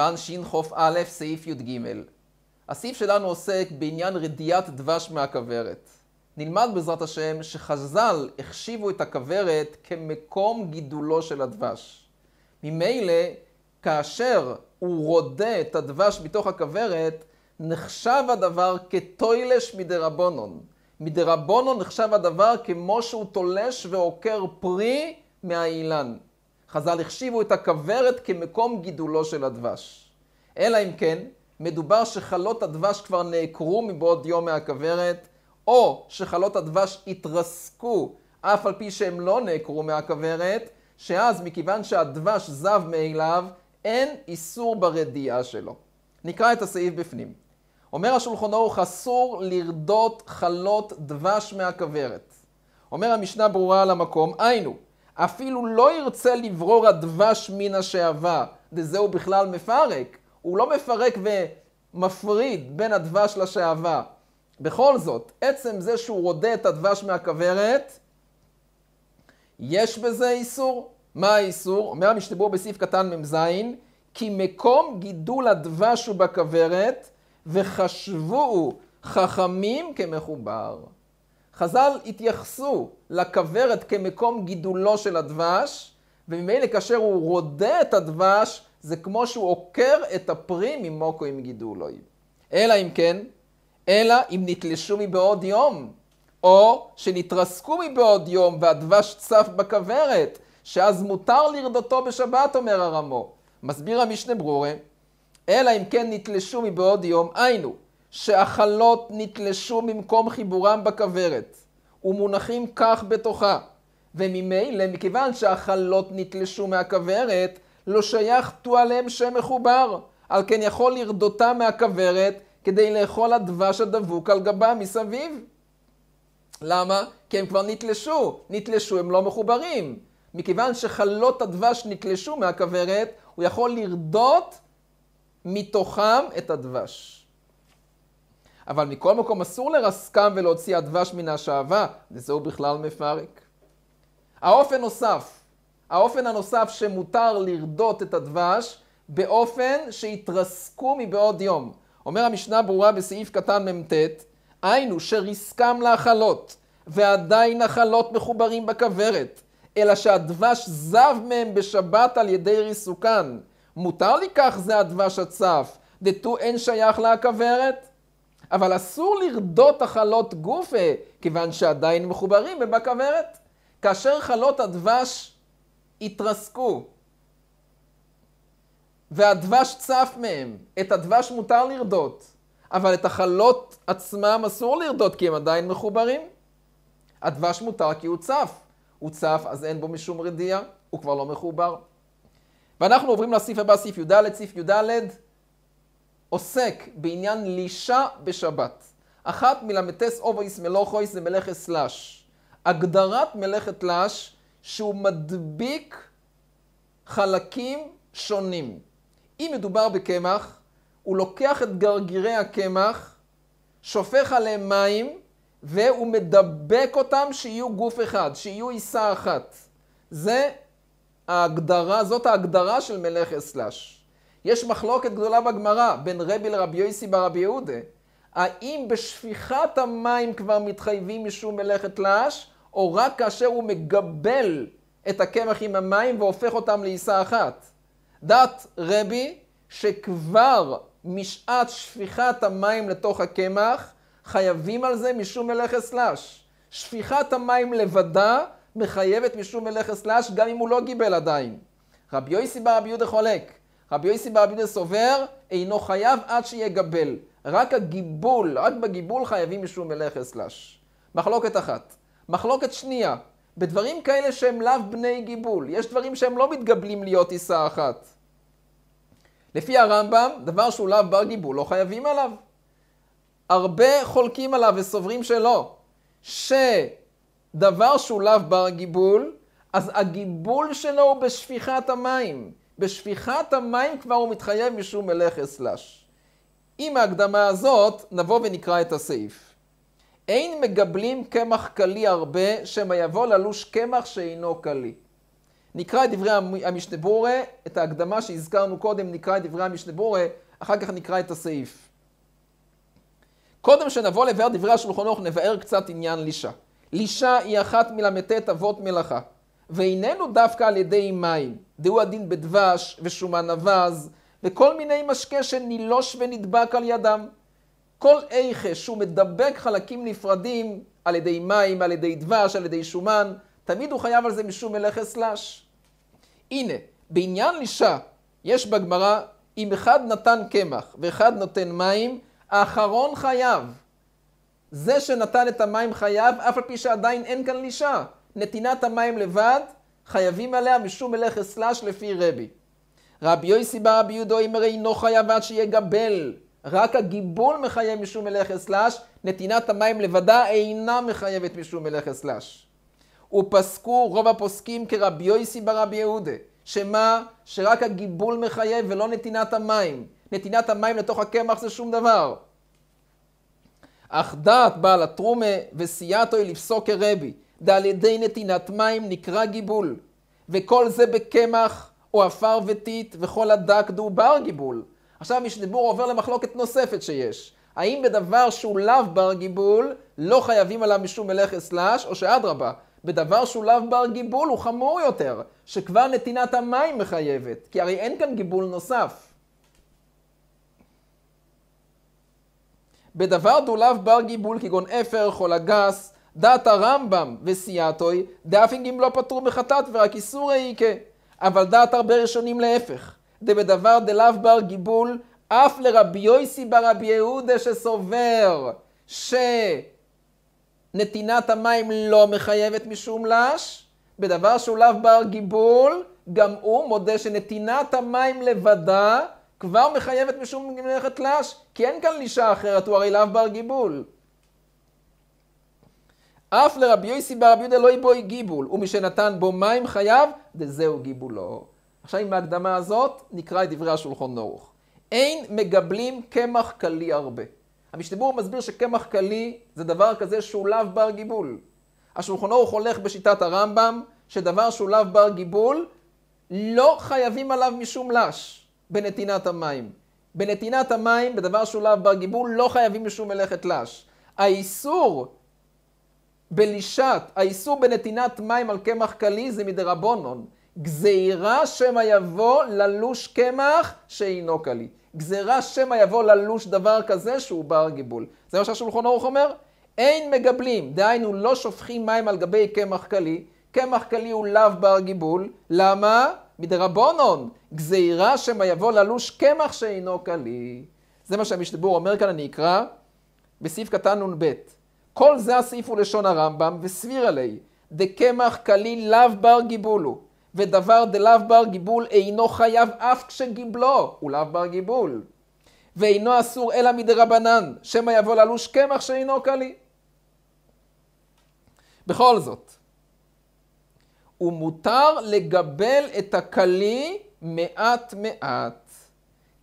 סימן שכ"א, סעיף י"ג. הסעיף שלנו עוסק בעניין רדיעת דבש מהכוורת. נלמד בעזרת השם שחז"ל החשיבו את הכוורת כמקום גידולו של הדבש. ממילא, כאשר הוא רודה את הדבש מתוך הכוורת, נחשב הדבר כטוילש מדרבונון. מדרבונון. נחשב הדבר כמו שהוא תולש ועוקר פרי מהאילן. חז"ל החשיבו את הכוורת כמקום גידולו של הדבש. אלא אם כן, מדובר שחלות הדבש כבר נעקרו מבעוד יום מהכוורת, או שחלות הדבש התרסקו אף על פי שהם לא נעקרו מהכוורת, שאז מכיוון שהדבש זב מאליו, אין איסור ברדיעה שלו. נקרא את הסעיף בפנים. אומר השולחון ערוך, אסור לרדות חלות דבש מהכוורת. אומר המשנה ברורה על המקום, היינו, אפילו לא ירצה לברור הדבש מן וזה הוא בכלל מפרק. הוא לא מפרק ומפריד בין הדבש לשעבה. בכל זאת, עצם זה שהוא רודה את הדבש מהכוורת, יש בזה איסור? מה האיסור? אומר המשתבר בסעיף קטן מ"ז, כי מקום גידול הדבש הוא בכוורת, וחשבו חכמים כמחובר. חז"ל התייחסו לכוורת כמקום גידולו של הדבש, וממילא כאשר הוא רודה את הדבש, זה כמו שהוא עוקר את הפרי ממוקו עם גידולוי. אלא אם כן, אלא אם נתלשו מבעוד יום, או שנתרסקו מבעוד יום והדבש צף בכוורת, שאז מותר לרדותו בשבת, אומר הרמו. מסביר המשנה ברורה, אלא אם כן נתלשו מבעוד יום, היינו, שהחלות נתלשו ממקום חיבורם בכוורת ומונחים כך בתוכה. וממילא, מכיוון שהחלות נתלשו מהכוורת, לא שייך תועלם מחובר על כן יכול לרדותה מהכוורת כדי לאכול הדבש הדבוק על גבה מסביב. למה? כי הם כבר נתלשו. נתלשו, הם לא מחוברים. מכיוון שחלות הדבש נתלשו מהכוורת, הוא יכול לרדות מתוכם את הדבש. אבל מכל מקום אסור לרסקם ולהוציא הדבש מן השעווה, וזהו בכלל מפרק. האופן נוסף, האופן הנוסף שמותר לרדות את הדבש, באופן שיתרסקו מבעוד יום. אומר המשנה ברורה בסעיף קטן מ"ט, היינו שריסקם להחלות, ועדיין החלות מחוברים בכוורת, אלא שהדבש זב מהם בשבת על ידי ריסוקן. מותר לי כך זה הדבש הצף, דתו אין שייך לה אבל אסור לרדות החלות גופה, כיוון שעדיין מחוברים בבכוורת. כאשר חלות הדבש התרסקו, והדבש צף מהם, את הדבש מותר לרדות, אבל את החלות עצמם אסור לרדות כי הם עדיין מחוברים. הדבש מותר כי הוא צף. הוא צף, אז אין בו משום רדיעה, הוא כבר לא מחובר. ואנחנו עוברים לסעיף הבא, סעיף י"ד, סעיף י"ד. עוסק בעניין לישה בשבת. אחת מלמטס אובויס מלוכויס זה מלאכת סלאש. הגדרת מלאכת לש שהוא מדביק חלקים שונים. אם מדובר בקמח, הוא לוקח את גרגירי הקמח, שופך עליהם מים, והוא מדבק אותם שיהיו גוף אחד, שיהיו עיסה אחת. זה ההגדרה, זאת ההגדרה של מלאכת סלאש. יש מחלוקת גדולה בגמרא בין רבי לרבי יוסי ברבי יהודה. האם בשפיכת המים כבר מתחייבים משום מלאכת לאש, או רק כאשר הוא מגבל את הקמח עם המים והופך אותם לעיסה אחת? דת רבי שכבר משעת שפיכת המים לתוך הקמח, חייבים על זה משום מלאכת סלש. שפיכת המים לבדה מחייבת משום מלאכת סלש, גם אם הוא לא גיבל עדיין. רבי יוסי ברבי יהודה חולק. רבי יוסי בעבידה סובר, אינו חייב עד שיגבל. רק הגיבול, רק בגיבול חייבים משום מלך אסלש. מחלוקת אחת. מחלוקת שנייה, בדברים כאלה שהם לאו בני גיבול, יש דברים שהם לא מתגבלים להיות עיסה אחת. לפי הרמב"ם, דבר שהוא לאו בר גיבול, לא חייבים עליו. הרבה חולקים עליו וסוברים שלא. שדבר שהוא לאו בר גיבול, אז הגיבול שלו הוא בשפיכת המים. בשפיכת המים כבר הוא מתחייב משום מלך אסלש. עם ההקדמה הזאת, נבוא ונקרא את הסעיף. אין מגבלים קמח קלי הרבה, שמא יבוא ללוש קמח שאינו קלי. נקרא את דברי המשנה בורא, את ההקדמה שהזכרנו קודם, נקרא את דברי המשנה בורא, אחר כך נקרא את הסעיף. קודם שנבוא לבאר דברי השולחון אורך, נבאר קצת עניין לישה. לישה היא אחת מל"ט אבות מלאכה, ואיננו דווקא על ידי מים. דהו הדין בדבש ושומן אווז, וכל מיני משקה שנילוש ונדבק על ידם. כל איכה שהוא מדבק חלקים נפרדים על ידי מים, על ידי דבש, על ידי שומן, תמיד הוא חייב על זה משום מלאכס לש. הנה, בעניין לישה, יש בגמרא, אם אחד נתן קמח ואחד נותן מים, האחרון חייב. זה שנתן את המים חייב, אף על פי שעדיין אין כאן לישה. נתינת המים לבד חייבים עליה משום מלך אסלש לפי רבי. רבי יוסי בר רבי יהודו אמר אינו חייב עד שיגבל. רק הגיבול מחייב משום מלך אסלש, נתינת המים לבדה אינה מחייבת משום מלך אסלש. ופסקו רוב הפוסקים כרבי יויסי ברבי יהודה, שמה? שרק הגיבול מחייב ולא נתינת המים. נתינת המים לתוך הקמח זה שום דבר. אך דעת בעל התרומה וסייעתו היא לפסוק כרבי, ועל ידי נתינת מים נקרא גיבול. וכל זה בקמח או עפר וטיט וכל הדק דובר גיבול. עכשיו משנבור עובר למחלוקת נוספת שיש. האם בדבר שהוא לאו בר גיבול, לא חייבים עליו משום מלך אסלש, או שאדרבה, בדבר שהוא לאו בר גיבול הוא חמור יותר, שכבר נתינת המים מחייבת, כי הרי אין כאן גיבול נוסף. בדבר דולב בר גיבול כגון אפר, חול הגס, דעת הרמב"ם וסייעתוי, דאפינגים לא פטרו בחטאת ורק איסור העיקה. אבל דעת הרבה ראשונים להפך. דבדבר דלאו בר גיבול, אף לרבי יויסי ברבי יהודה שסובר שנתינת המים לא מחייבת משום לש, בדבר שהוא לאו בר גיבול, גם הוא מודה שנתינת המים לבדה כבר מחייבת משום מלאכת לש, כי אין כאן לישה אחרת, הוא הרי לאו בר גיבול. אף לרבי יוסי ברבי יהודה לא יבואי גיבול, ומשנתן בו מים חייב, דזהו גיבולו. עכשיו עם ההקדמה הזאת, נקרא את דברי השולחון ערוך. אין מגבלים קמח קלי הרבה. המשתבור מסביר שקמח קלי זה דבר כזה שהוא לאו בר גיבול. השולחון ערוך הולך בשיטת הרמב"ם, שדבר שהוא לאו בר גיבול, לא חייבים עליו משום לש בנתינת המים. בנתינת המים, בדבר שהוא לאו בר גיבול, לא חייבים משום מלאכת לש. האיסור בלישת, האיסור בנתינת מים על קמח קלי זה מדרבונון. גזירה שמא יבוא ללוש קמח שאינו קלי. גזירה שמא יבוא ללוש דבר כזה שהוא בר גיבול. זה מה שהשולחון ערוך אומר? אין מגבלים, דהיינו לא שופכים מים על גבי קמח קלי. קמח קלי הוא לאו בר גיבול. למה? מדרבונון. גזירה שמא יבוא ללוש קמח שאינו קלי. זה מה שהמשתבור אומר כאן, אני אקרא, בסעיף קטן נ"ב. כל זה הסעיף הוא לשון הרמב"ם, וסביר עלי, דקמח כליל לאו בר גיבולו, ודבר דלאו בר גיבול אינו חייב אף כשגיבלו, הוא לאו בר גיבול. ואינו אסור אלא מדרבנן, שמא יבוא ללוש קמח שאינו קלי. בכל זאת, הוא מותר לגבל את הקלי מעט מעט.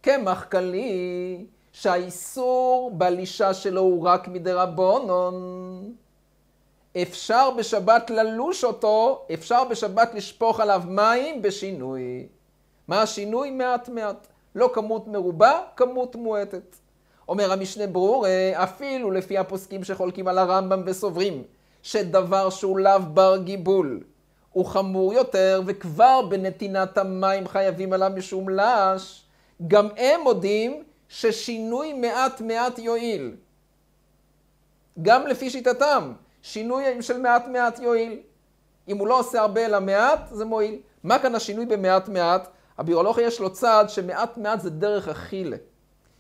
קמח קלי שהאיסור בלישה שלו הוא רק מדרבונון. אפשר בשבת ללוש אותו, אפשר בשבת לשפוך עליו מים בשינוי. מה השינוי? מעט מעט. לא כמות מרובה, כמות מועטת. אומר המשנה ברור, אפילו לפי הפוסקים שחולקים על הרמב"ם וסוברים, שדבר שהוא לאו בר גיבול הוא חמור יותר, וכבר בנתינת המים חייבים עליו משום לש, גם הם מודים ששינוי מעט מעט יועיל. גם לפי שיטתם, שינוי של מעט מעט יועיל. אם הוא לא עושה הרבה אלא מעט, זה מועיל. מה כאן השינוי במעט מעט? הביולוגיה יש לו צעד שמעט מעט זה דרך אכילה.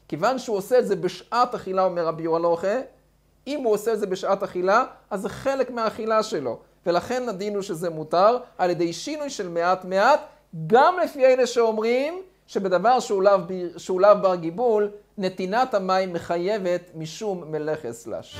כיוון שהוא עושה את זה בשעת אכילה, אומר הביולוגיה, אם הוא עושה את זה בשעת אכילה, אז זה חלק מהאכילה שלו. ולכן הדין הוא שזה מותר על ידי שינוי של מעט מעט, גם לפי אלה שאומרים שבדבר שהוא לאו בר גיבול, נתינת המים מחייבת משום מלאכס לש.